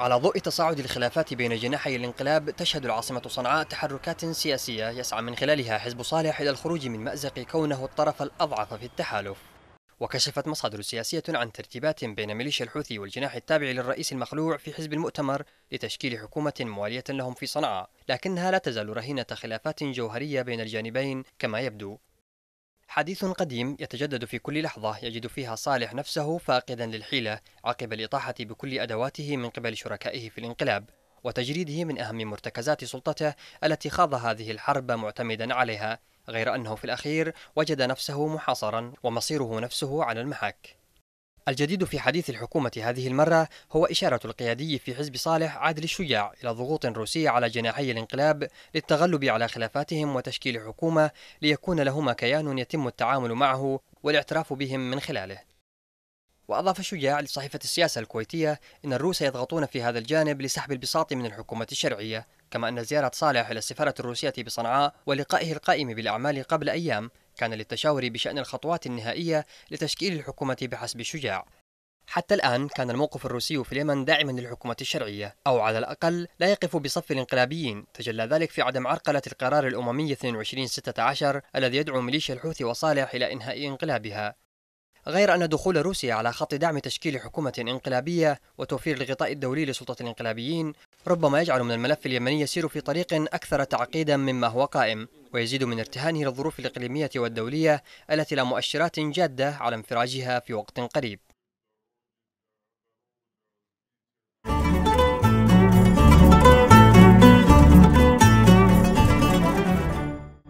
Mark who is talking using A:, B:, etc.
A: على ضوء تصاعد الخلافات بين جناحي الانقلاب تشهد العاصمة صنعاء تحركات سياسية يسعى من خلالها حزب صالح إلى الخروج من مأزق كونه الطرف الأضعف في التحالف وكشفت مصادر سياسية عن ترتيبات بين ميليشيا الحوثي والجناح التابع للرئيس المخلوع في حزب المؤتمر لتشكيل حكومة موالية لهم في صنعاء لكنها لا تزال رهينة خلافات جوهرية بين الجانبين كما يبدو حديث قديم يتجدد في كل لحظة يجد فيها صالح نفسه فاقدا للحيلة عقب الإطاحة بكل أدواته من قبل شركائه في الانقلاب وتجريده من أهم مرتكزات سلطته التي خاض هذه الحرب معتمدا عليها غير أنه في الأخير وجد نفسه محاصرا ومصيره نفسه على المحك الجديد في حديث الحكومة هذه المرة هو إشارة القيادي في حزب صالح عادل الشجاع إلى ضغوط روسية على جناحي الانقلاب للتغلب على خلافاتهم وتشكيل حكومة ليكون لهما كيان يتم التعامل معه والاعتراف بهم من خلاله وأضاف الشجاع لصحيفة السياسة الكويتية أن الروس يضغطون في هذا الجانب لسحب البساط من الحكومة الشرعية كما أن زيارة صالح إلى السفارة الروسية بصنعاء ولقائه القائم بالأعمال قبل أيام كان للتشاور بشأن الخطوات النهائية لتشكيل الحكومة بحسب شجاع حتى الآن كان الموقف الروسي في اليمن داعما للحكومة الشرعية أو على الأقل لا يقف بصف الانقلابيين تجلى ذلك في عدم عرقلة القرار الأممي 2216 الذي يدعو ميليشيا الحوثي وصالح إلى إنهاء انقلابها غير أن دخول روسيا على خط دعم تشكيل حكومة انقلابية وتوفير الغطاء الدولي لسلطة الانقلابيين ربما يجعل من الملف اليمني يسير في طريق أكثر تعقيدا مما هو قائم ويزيد من ارتهانه للظروف الإقليمية والدولية التي لا مؤشرات جادة على انفراجها في وقت قريب